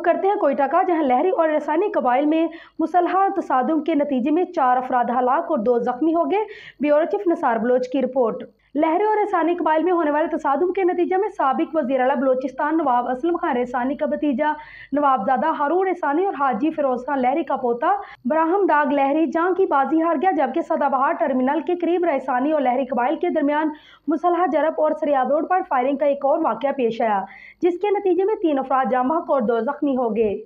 रुख करते हैं कोयटा का जहां लहरी और रसानी कबाइल में मुसलहा तसादम के नतीजे में चार अफराद हलाक और दो जख्मी हो गए ब्यूरो चीफ निसार बलोच की रिपोर्ट लहरे और रसानी कबाइल में होने वाले तसादम के नतीजे में सबक वजीर अला बलोचिस्तान नवाब असलम खान रसानी का भतीजा नवाबजादा हारून रसानी और हाजी फिरोज खान लहरी का पोता ब्राहम दाग लहरी जहाँ की बाजी हार गया जबकि सदाबहार टर्मिनल के करीब रसानी और लहरी कबाइल के दरमियान मुसलह जरब और सरिया रोड पर फायरिंग का एक और वाक़ पेश आया जिसके नतीजे में तीन अफराद जामक और दो जख्मी हो गए